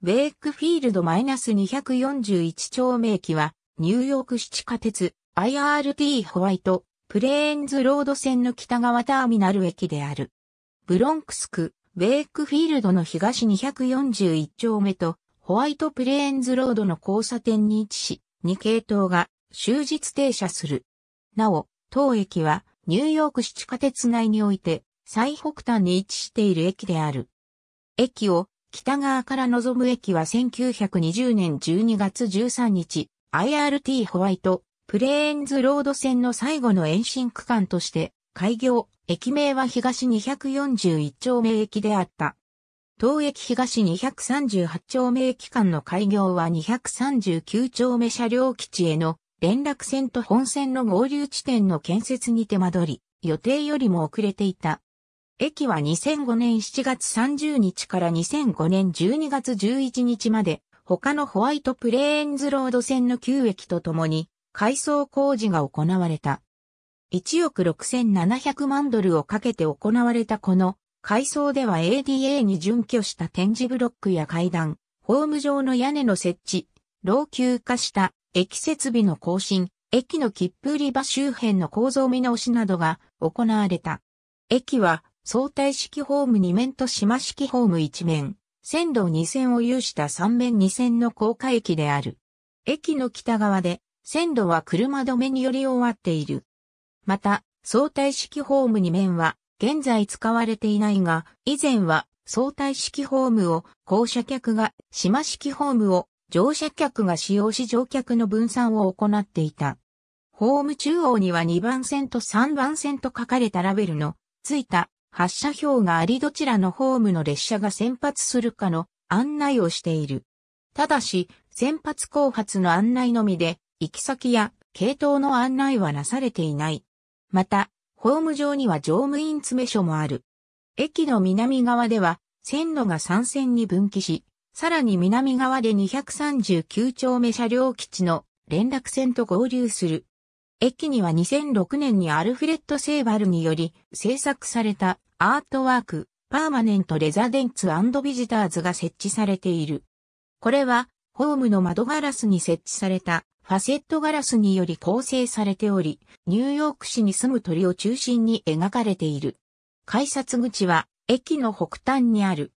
ベイクフィールド -241 丁目駅は、ニューヨーク市地下鉄 IRT ホワイト、プレーンズロード線の北側ターミナル駅である。ブロンクス区、ベイクフィールドの東241丁目と、ホワイトプレーンズロードの交差点に位置し、2系統が終日停車する。なお、当駅は、ニューヨーク市地下鉄内において、最北端に位置している駅である。駅を北側から望む駅は1920年12月13日、IRT ホワイト、プレーンズロード線の最後の延伸区間として開業、駅名は東241丁目駅であった。東駅東238丁目駅間の開業は239丁目車両基地への連絡線と本線の合流地点の建設に手間取り、予定よりも遅れていた。駅は2005年7月30日から2005年12月11日まで、他のホワイトプレーンズロード線の旧駅とともに、改装工事が行われた。1億6700万ドルをかけて行われたこの改装では ADA に準拠した展示ブロックや階段、ホーム上の屋根の設置、老朽化した駅設備の更新、駅の切符売り場周辺の構造見直しなどが行われた。駅は相対式ホーム2面と島式ホーム1面、線路2線を有した3面2線の高架駅である。駅の北側で、線路は車止めにより終わっている。また、相対式ホーム2面は、現在使われていないが、以前は相対式ホームを降車客が、島式ホームを乗車客が使用し乗客の分散を行っていた。ホーム中央には2番線と3番線と書かれたラベルのついた発車表がありどちらのホームの列車が先発するかの案内をしている。ただし、先発後発の案内のみで、行き先や系統の案内はなされていない。また、ホーム上には乗務員詰所もある。駅の南側では、線路が3線に分岐し、さらに南側で239丁目車両基地の連絡線と合流する。駅には2006年にアルフレッド・セーバルにより制作されたアートワーク、パーマネント・レザデンツビジターズが設置されている。これは、ホームの窓ガラスに設置されたファセットガラスにより構成されており、ニューヨーク市に住む鳥を中心に描かれている。改札口は駅の北端にある。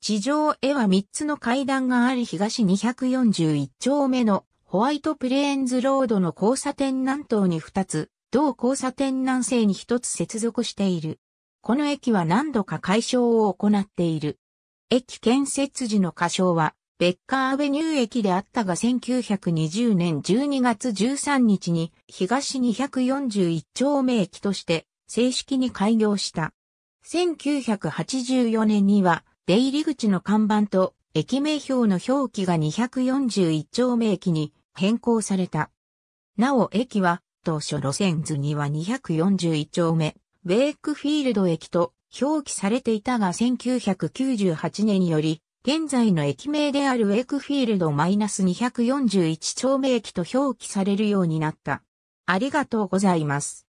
地上へは3つの階段があり東241丁目のホワイトプレーンズロードの交差点南東に2つ、同交差点南西に1つ接続している。この駅は何度か解消を行っている。駅建設時の仮称は、ベッカーアベニュー駅であったが1920年12月13日に東241丁目駅として正式に開業した。1984年には出入り口の看板と駅名標の表記が241丁目駅に変更された。なお駅は、当初路線図には241丁目、ウェイクフィールド駅と表記されていたが1998年より、現在の駅名であるウェイクフィールド -241 丁目駅と表記されるようになった。ありがとうございます。